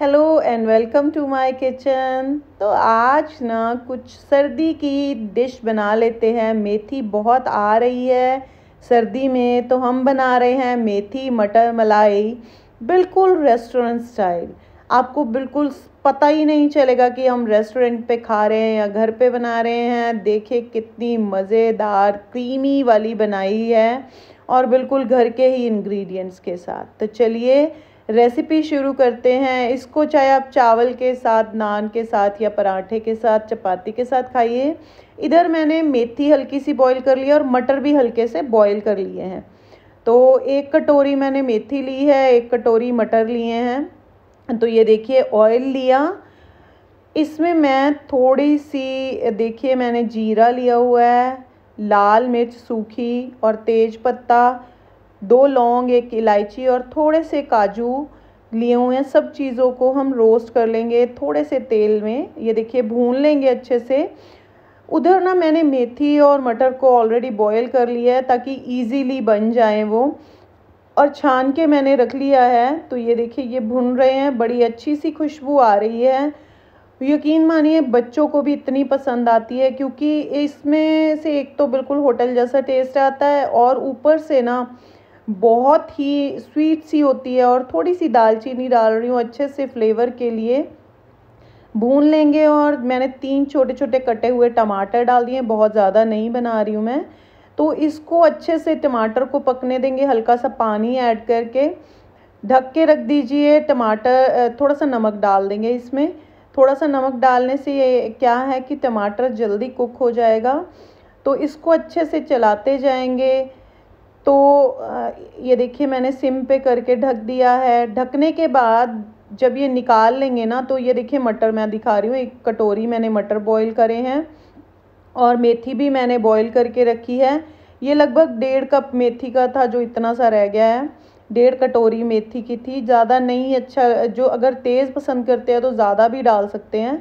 hello and welcome to my kitchen तो आज ना कुछ सर्दी की डिश बना लेते हैं मेथी बहुत आ रही है सर्दी में तो हम बना रहे हैं मेथी मटर मलाई बिल्कुल रेस्टोरेंट स्टाइल आपको बिल्कुल पता ही नहीं चलेगा कि हम रेस्टोरेंट पे खा रहे हैं या घर पे बना रहे हैं देखिए कितनी मज़ेदार क्रीमी वाली बनाई है और बिल्कुल घर के ही इंग्रेडिएंट्स के साथ तो चलिए रेसिपी शुरू करते हैं इसको चाहे आप चावल के साथ नान के साथ या पराठे के साथ चपाती के साथ खाइए इधर मैंने मेथी हल्की सी बॉईल कर ली और मटर भी हल्के से बॉईल कर लिए हैं तो एक कटोरी मैंने मेथी ली है एक कटोरी मटर लिए हैं तो ये देखिए ऑयल लिया इसमें मैं थोड़ी सी देखिए मैंने जीरा लिया हुआ है लाल मिर्च सूखी और तेज़ पत्ता दो लौंग एक इलायची और थोड़े से काजू लिए हुए हैं सब चीज़ों को हम रोस्ट कर लेंगे थोड़े से तेल में ये देखिए भून लेंगे अच्छे से उधर ना मैंने मेथी और मटर को ऑलरेडी बॉयल कर लिया है ताकि ईजीली बन जाए वो और छान के मैंने रख लिया है तो ये देखिए ये भुन रहे हैं बड़ी अच्छी सी खुशबू आ रही है यकीन मानिए बच्चों को भी इतनी पसंद आती है क्योंकि इसमें से एक तो बिल्कुल होटल जैसा टेस्ट आता है और ऊपर से ना बहुत ही स्वीट सी होती है और थोड़ी सी दालचीनी डाल रही हूँ अच्छे से फ्लेवर के लिए भून लेंगे और मैंने तीन छोटे छोटे कटे हुए टमाटर डाल दिए बहुत ज़्यादा नहीं बना रही हूँ मैं तो इसको अच्छे से टमाटर को पकने देंगे हल्का सा पानी ऐड करके ढक के रख दीजिए टमाटर थोड़ा सा नमक डाल देंगे इसमें थोड़ा सा नमक डालने से ये क्या है कि टमाटर जल्दी कुक हो जाएगा तो इसको अच्छे से चलाते जाएंगे तो ये देखिए मैंने सिम पे करके ढक दिया है ढकने के बाद जब ये निकाल लेंगे ना तो ये देखिए मटर मैं दिखा रही हूँ एक कटोरी मैंने मटर बॉईल करे हैं और मेथी भी मैंने बॉईल करके रखी है ये लगभग डेढ़ कप मेथी का था जो इतना सा रह गया है डेढ़ कटोरी मेथी की थी ज़्यादा नहीं अच्छा जो अगर तेज़ पसंद करते हैं तो ज़्यादा भी डाल सकते हैं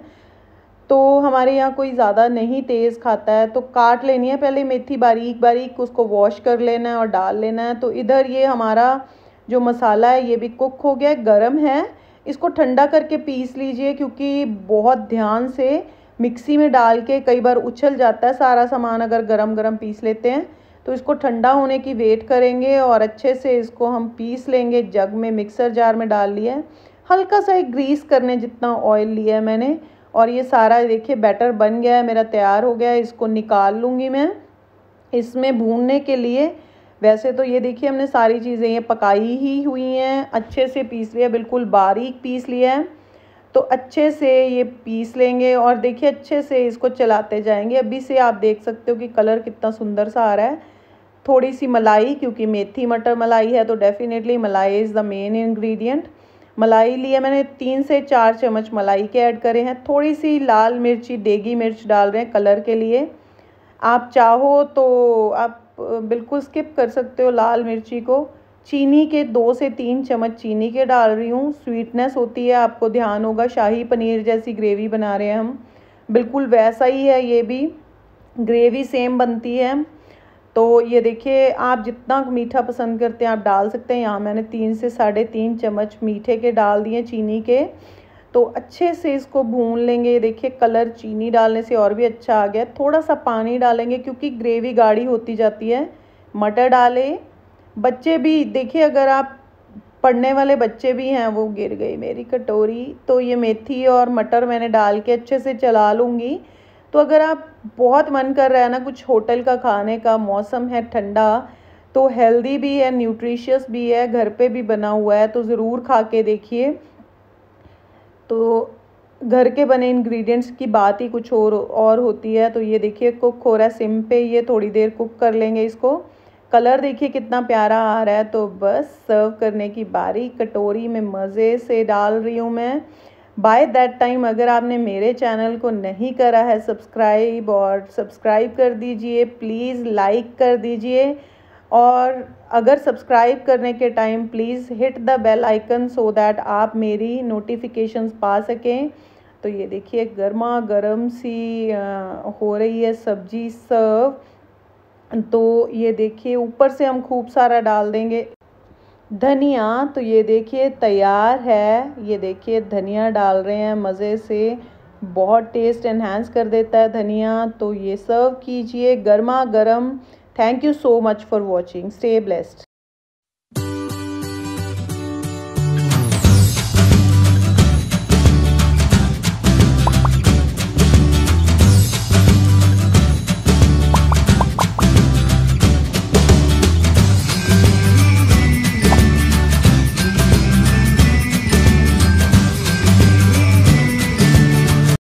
तो हमारे यहाँ कोई ज़्यादा नहीं तेज़ खाता है तो काट लेनी है पहले मेथी बारीक बारीक उसको वॉश कर लेना है और डाल लेना है तो इधर ये हमारा जो मसाला है ये भी कुक हो गया है गर्म है इसको ठंडा करके पीस लीजिए क्योंकि बहुत ध्यान से मिक्सी में डाल के कई बार उछल जाता है सारा सामान अगर गरम गरम पीस लेते हैं तो इसको ठंडा होने की वेट करेंगे और अच्छे से इसको हम पीस लेंगे जग में मिक्सर जार में डाल लिया है हल्का सा एक ग्रीस करने जितना ऑयल लिया है मैंने और ये सारा देखिए बैटर बन गया है मेरा तैयार हो गया है इसको निकाल लूँगी मैं इसमें भूनने के लिए वैसे तो ये देखिए हमने सारी चीज़ें ये पकाई ही हुई हैं अच्छे से पीस लिया बिल्कुल बारीक पीस लिया है तो अच्छे से ये पीस लेंगे और देखिए अच्छे से इसको चलाते जाएंगे अभी से आप देख सकते हो कि कलर कितना सुंदर सा आ रहा है थोड़ी सी मलाई क्योंकि मेथी मटर मलाई है तो डेफ़िनेटली मलाई इज़ द मेन इन्ग्रीडियंट मलाई लिया मैंने तीन से चार चम्मच मलाई के ऐड करे हैं थोड़ी सी लाल मिर्ची देगी मिर्च डाल रहे हैं कलर के लिए आप चाहो तो आप बिल्कुल स्किप कर सकते हो लाल मिर्ची को चीनी के दो से तीन चम्मच चीनी के डाल रही हूँ स्वीटनेस होती है आपको ध्यान होगा शाही पनीर जैसी ग्रेवी बना रहे हैं हम बिल्कुल वैसा ही है ये भी ग्रेवी सेम बनती है तो ये देखिए आप जितना मीठा पसंद करते हैं आप डाल सकते हैं यहाँ मैंने तीन से साढ़े तीन चम्मच मीठे के डाल दिए चीनी के तो अच्छे से इसको भून लेंगे ये देखिए कलर चीनी डालने से और भी अच्छा आ गया थोड़ा सा पानी डालेंगे क्योंकि ग्रेवी गाढ़ी होती जाती है मटर डालें बच्चे भी देखिए अगर आप पढ़ने वाले बच्चे भी हैं वो गिर गई मेरी कटोरी तो ये मेथी और मटर मैंने डाल के अच्छे से चला लूँगी तो अगर आप बहुत मन कर रहा है ना कुछ होटल का खाने का मौसम है ठंडा तो हेल्दी भी है न्यूट्रिशियस भी है घर पे भी बना हुआ है तो ज़रूर खा के देखिए तो घर के बने इंग्रेडिएंट्स की बात ही कुछ और और होती है तो ये देखिए कुक हो रहा है सिम पे ये थोड़ी देर कुक कर लेंगे इसको कलर देखिए कितना प्यारा आ रहा है तो बस सर्व करने की बारी कटोरी में मज़े से डाल रही हूँ मैं बाय दैट टाइम अगर आपने मेरे चैनल को नहीं करा है सब्सक्राइब और सब्सक्राइब कर दीजिए प्लीज़ लाइक कर दीजिए और अगर सब्सक्राइब करने के time please hit the bell icon so that आप मेरी नोटिफिकेशंस पा सकें तो ये देखिए गर्मा गर्म सी हो रही है सब्जी सर्व तो ये देखिए ऊपर से हम खूब सारा डाल देंगे धनिया तो ये देखिए तैयार है ये देखिए धनिया डाल रहे हैं मज़े से बहुत टेस्ट एनहेंस कर देता है धनिया तो ये सर्व कीजिए गर्मा गर्म thank you so much for watching stay blessed